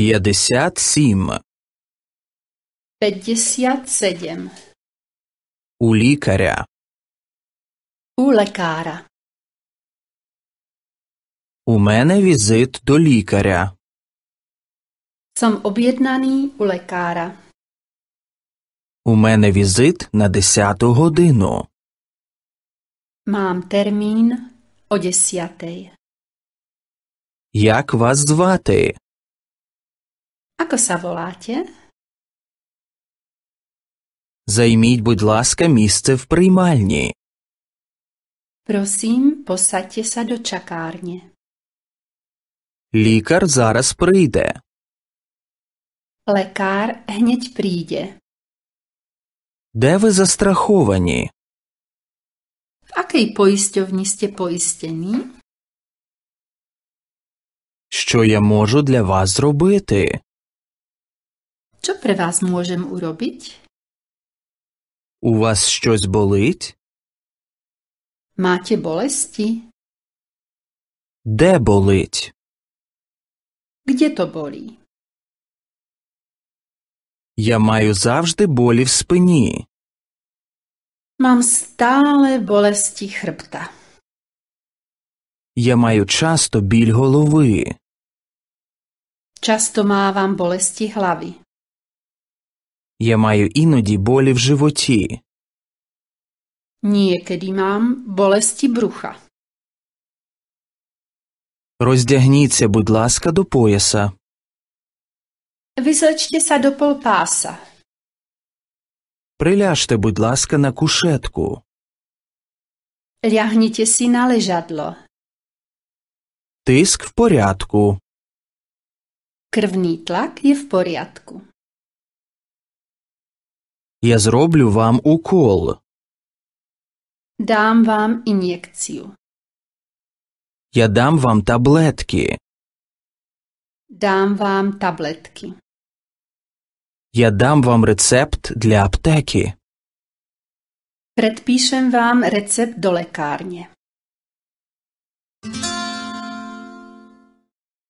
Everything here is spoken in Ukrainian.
П'ятдесят сім. П'ятдесят сім. У лікаря. У лекара. У мене візит до лікаря. Сам об'єднаний у лекара. У мене візит на десяту годину. Мам термін о 10. Як вас звати? Ako sa voláte? Займіть, будь ласка, місце в приймальні. Prosím, posaďte sa do čakárne. Лікар зараз прийде. Лекар hneď príde. Де ви застраховані? В akej poisťovni ste poistení? Що я можу для вас зробити? Čo pre vás môžem urobiť? U vás čo zboliť? Máte bolesti? Де boliť? Kde to bolí? Ja majú zavždy boli v спині. Mám stále bolesti chrbta. Ja majú často bíľ hlavy. Často mávam bolesti hlavy. Я маю іноді болі в животі. Niekedy mám bolesti brucha. Роздягніться, будь ласка, до пояса. Vyzlečte sa do Приляжте, будь ласка, на кушетку. Ляхніте си на лежадло. Тиск в порядку. Крвний тлак є в порядку. Я зроблю вам укол. Дам вам ін'єкцію. Я дам вам таблетки. Дам вам таблетки. Я дам вам рецепт для аптеки. Предпишем вам рецепт до лекарні.